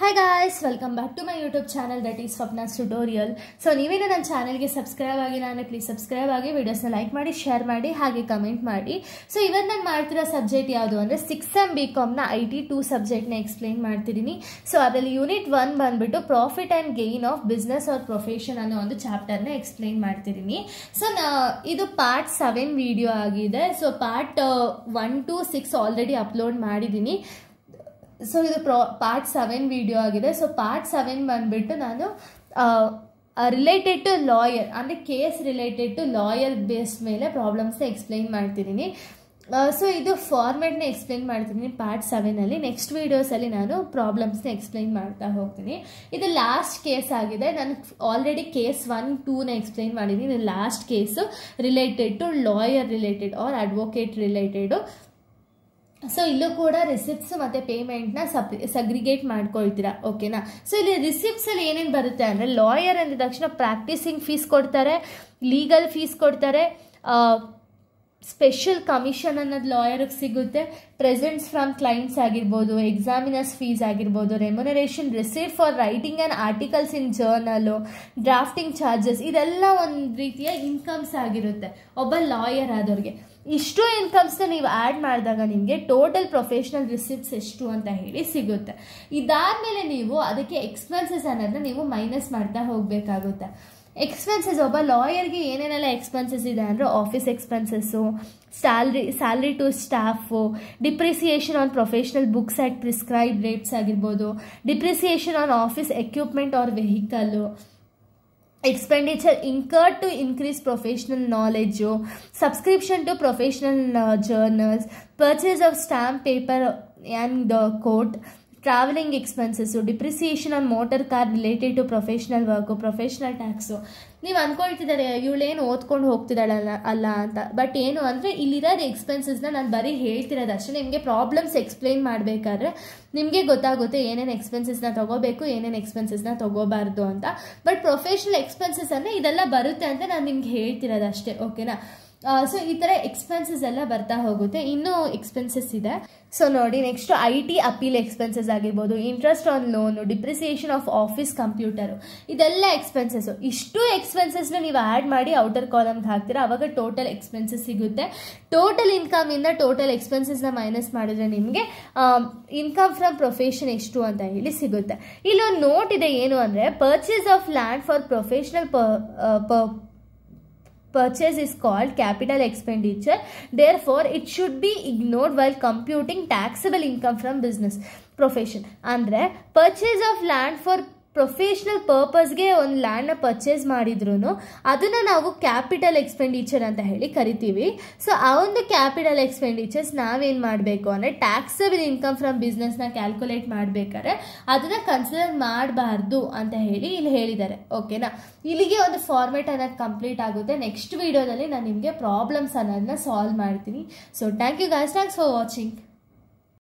Hi guys welcome back to my YouTube channel that is Swapna's tutorial so ನೀವೇನು ನನ್ನ ಚಾನಲ್ಗೆ subscribe ಆಗಿ ನಾನು ಪ್ಲೀಸ್ ಸಬ್ಸ್ಕ್ರೈಬ್ ಆಗಿ ವೀಡಿಯೋಸ್ನ ಲೈಕ್ ಮಾಡಿ ಶೇರ್ ಮಾಡಿ ಹಾಗೆ ಕಮೆಂಟ್ ಮಾಡಿ ಸೊ ಇವತ್ತು ನಾನು ಮಾಡ್ತಿರೋ ಸಬ್ಜೆಕ್ಟ್ ಯಾವುದು ಅಂದರೆ ಸಿಕ್ಸ್ ಎಮ್ ಬಿ ಕಾಮ್ನ ಐ ಟಿ ಟು ಸಬ್ಜೆಕ್ಟ್ನ ಎಕ್ಸ್ಪ್ಲೈನ್ ಮಾಡ್ತಿದ್ದೀನಿ ಸೊ ಅದರಲ್ಲಿ ಯೂನಿಟ್ ಒನ್ ಬಂದುಬಿಟ್ಟು profit and gain of business or profession ಅನ್ನೋ ಒಂದು ಚಾಪ್ಟರ್ನ ಎಕ್ಸ್ಪ್ಲೈನ್ ಮಾಡ್ತಿದ್ದೀನಿ ಸೊ ನಾ ಇದು ಪಾರ್ಟ್ ಸೆವೆನ್ ವಿಡಿಯೋ ಆಗಿದೆ so part one two six already upload ಮಾಡಿದ್ದೀನಿ ಸೊ ಇದು ಪ್ರೊ ಪಾರ್ಟ್ ಸೆವೆನ್ ವಿಡಿಯೋ ಆಗಿದೆ ಸೊ ಪಾರ್ಟ್ ಸೆವೆನ್ ಬಂದುಬಿಟ್ಟು ನಾನು ರಿಲೇಟೆಡ್ ಟು ಲಾಯರ್ ಅಂದರೆ case related to lawyer base ಮೇಲೆ ಪ್ರಾಬ್ಲಮ್ಸ್ನ ಎಕ್ಸ್ಪ್ಲೈನ್ ಮಾಡ್ತಿದ್ದೀನಿ ಸೊ ಇದು ಫಾರ್ಮೆಟ್ನ ಎಕ್ಸ್ಪ್ಲೈನ್ ಮಾಡ್ತಿದ್ದೀನಿ ಪಾರ್ಟ್ ಸೆವೆನಲ್ಲಿ ನೆಕ್ಸ್ಟ್ ವೀಡಿಯೋಸಲ್ಲಿ ನಾನು ಪ್ರಾಬ್ಲಮ್ಸ್ನ ಎಕ್ಸ್ಪ್ಲೈನ್ ಮಾಡ್ತಾ ಹೋಗ್ತೀನಿ ಇದು ಲಾಸ್ಟ್ ಕೇಸ್ ಆಗಿದೆ ನಾನು ಆಲ್ರೆಡಿ ಕೇಸ್ ಒನ್ ಟೂನ ಎಕ್ಸ್ಪ್ಲೈನ್ ಮಾಡಿದ್ದೀನಿ ಇದು last case related to lawyer related or advocate related so ಇಲ್ಲೂ ಕೂಡ ರಿಸಿಪ್ಟ್ಸ್ ಮತ್ತು ಪೇಮೆಂಟ್ನ ಸಪ್ ಸಗ್ರಿಗೇಟ್ ಮಾಡ್ಕೊಳ್ತೀರಾ ಓಕೆನಾ ಸೊ ಇಲ್ಲಿ ರಿಸಿಪ್ಟ್ಸಲ್ಲಿ ಏನೇನು ಬರುತ್ತೆ ಅಂದರೆ ಲಾಯರ್ ಅಂದ ತಕ್ಷಣ ಪ್ರಾಕ್ಟೀಸಿಂಗ್ ಫೀಸ್ ಕೊಡ್ತಾರೆ ಲೀಗಲ್ ಫೀಸ್ ಕೊಡ್ತಾರೆ ಸ್ಪೆಷಲ್ ಕಮಿಷನ್ ಅನ್ನೋದು ಲಾಯರ್ಗೆ ಸಿಗುತ್ತೆ ಪ್ರೆಸೆಂಟ್ಸ್ ಫ್ರಮ್ ಕ್ಲೈಂಟ್ಸ್ ಆಗಿರ್ಬೋದು ಎಕ್ಸಾಮಿನರ್ಸ್ ಫೀಸ್ ಆಗಿರ್ಬೋದು remuneration receive for writing and articles in journal drafting charges ಇದೆಲ್ಲ ಒಂದು ರೀತಿಯ ಇನ್ಕಮ್ಸ್ ಆಗಿರುತ್ತೆ ಒಬ್ಬ ಲಾಯರ್ ಆದವ್ರಿಗೆ ಇಷ್ಟು ಇನ್ಕಮ್ಸ್ನ ನೀವು ಆ್ಯಡ್ ಮಾಡಿದಾಗ ನಿಮಗೆ ಟೋಟಲ್ ಪ್ರೊಫೆಷ್ನಲ್ ರಿಸಿಪ್ಟ್ಸ್ ಎಷ್ಟು ಅಂತ ಹೇಳಿ ಸಿಗುತ್ತೆ ಮೇಲೆ ನೀವು ಅದಕ್ಕೆ ಎಕ್ಸ್ಪೆನ್ಸಸ್ ಅನ್ನೋದನ್ನ ನೀವು ಮೈನಸ್ ಮಾಡ್ತಾ ಹೋಗಬೇಕಾಗುತ್ತೆ ಎಕ್ಸ್ಪೆನ್ಸಸ್ ಒಬ್ಬ ಲಾಯರ್ಗೆ ಏನೇನೆಲ್ಲ ಎಕ್ಸ್ಪೆನ್ಸಸ್ ಇದೆ ಅಂದರೆ office expenses salary salary to staff depreciation on professional books at prescribed rates ಆಗಿರ್ಬೋದು depreciation on office equipment or vehicle expenditure incurred to increase professional knowledge oh, subscription to professional uh, journals purchase of stamp paper and the uh, coat travelling expenses depreciation on motor car related to professional work professional tax ನೀವು ಅಂದ್ಕೊಳ್ತಿದ್ದಾರೆ ಇವಳೇನು ಓದ್ಕೊಂಡು ಹೋಗ್ತಿದ್ದಾಳೆ ಅಲ್ಲ ಅಂತ but ಏನು ಅಂದರೆ ಇಲ್ಲಿರೋದು ಎಕ್ಸ್ಪೆನ್ಸಸ್ನ ನಾನು ಬರೀ ಹೇಳ್ತಿರೋದು ಅಷ್ಟೇ ನಿಮಗೆ ಪ್ರಾಬ್ಲಮ್ಸ್ ಎಕ್ಸ್ಪ್ಲೈನ್ ಮಾಡಬೇಕಾದ್ರೆ ನಿಮಗೆ ಗೊತ್ತಾಗುತ್ತೆ ಏನೇನು ಎಕ್ಸ್ಪೆನ್ಸಸ್ನ ತೊಗೋಬೇಕು ಏನೇನು ಎಕ್ಸ್ಪೆನ್ಸಸ್ನ ತೊಗೋಬಾರ್ದು ಅಂತ ಬಟ್ ಪ್ರೊಫೆಷ್ನಲ್ ಎಕ್ಸ್ಪೆನ್ಸಸ್ ಅಂದರೆ ಇದೆಲ್ಲ ಬರುತ್ತೆ ಅಂತ ನಾನು ನಿಮ್ಗೆ ಹೇಳ್ತಿರೋದು ಅಷ್ಟೇ ಓಕೆನಾ ಸೊ ಈ ಥರ ಎಕ್ಸ್ಪೆನ್ಸಸ್ ಎಲ್ಲ ಬರ್ತಾ ಹೋಗುತ್ತೆ ಇನ್ನೂ ಎಕ್ಸ್ಪೆನ್ಸಸ್ ಇದೆ ಸೊ ನೋಡಿ next I T appeal expenses ಆಗಿರ್ಬೋದು interest on loan depreciation of office computer ಇದೆಲ್ಲ ಎಕ್ಸ್ಪೆನ್ಸಸ್ಸು ಇಷ್ಟು ಎಕ್ಸ್ಪೆನ್ಸಸ್ನ ನೀವು ಆ್ಯಡ್ ಮಾಡಿ ಔಟರ್ ಕಾಲಮ್ಗೆ ಹಾಕ್ತೀರಾ ಆವಾಗ ಟೋಟಲ್ ಎಕ್ಸ್ಪೆನ್ಸಸ್ ಸಿಗುತ್ತೆ ಟೋಟಲ್ ಇನ್ಕಮಿಂದ ಟೋಟಲ್ ಎಕ್ಸ್ಪೆನ್ಸಸ್ನ ಮೈನಸ್ ಮಾಡಿದ್ರೆ ನಿಮಗೆ ಇನ್ಕಮ್ ಫ್ರಮ್ ಪ್ರೊಫೆಷನ್ ಎಷ್ಟು ಅಂತ ಹೇಳಿ ಸಿಗುತ್ತೆ ಇಲ್ಲೊಂದು ನೋಟ್ ಇದೆ ಏನು ಅಂದರೆ purchase of land for professional ಪ purchase is called capital expenditure. Therefore, it should be ignored while computing taxable income from business profession. And purchase of land for professional ಪರ್ಪಸ್ಗೆ ಒಂದು ಲ್ಯಾಂಡ್ನ ಪರ್ಚೇಸ್ ಮಾಡಿದ್ರು ಅದನ್ನು ನಾವು ಕ್ಯಾಪಿಟಲ್ ಎಕ್ಸ್ಪೆಂಡಿಚರ್ ಅಂತ ಹೇಳಿ ಕರಿತೀವಿ ಸೊ ಆ ಒಂದು ಕ್ಯಾಪಿಟಲ್ ಎಕ್ಸ್ಪೆಂಡಿಚರ್ಸ್ ನಾವೇನು ಮಾಡಬೇಕು ಅಂದರೆ ಟ್ಯಾಕ್ಸಬಲ್ ಇನ್ಕಮ್ ಫ್ರಮ್ ಬಿಸ್ನೆಸ್ನ ಕ್ಯಾಲ್ಕುಲೇಟ್ ಮಾಡಬೇಕಾದ್ರೆ ಅದನ್ನು ಕನ್ಸಿಡರ್ ಮಾಡಬಾರ್ದು ಅಂತ ಹೇಳಿ ಇಲ್ಲಿ ಹೇಳಿದ್ದಾರೆ ಓಕೆನಾ ಇಲ್ಲಿಗೆ ಒಂದು ಫಾರ್ಮೆಟ್ ಅನ್ನೋದು ಕಂಪ್ಲೀಟ್ ಆಗುತ್ತೆ ನೆಕ್ಸ್ಟ್ ವೀಡಿಯೋದಲ್ಲಿ ನಾನು ನಿಮಗೆ ಪ್ರಾಬ್ಲಮ್ಸ್ ಅನ್ನೋದನ್ನ ಸಾಲ್ವ್ ಮಾಡ್ತೀನಿ so thank you guys thanks for watching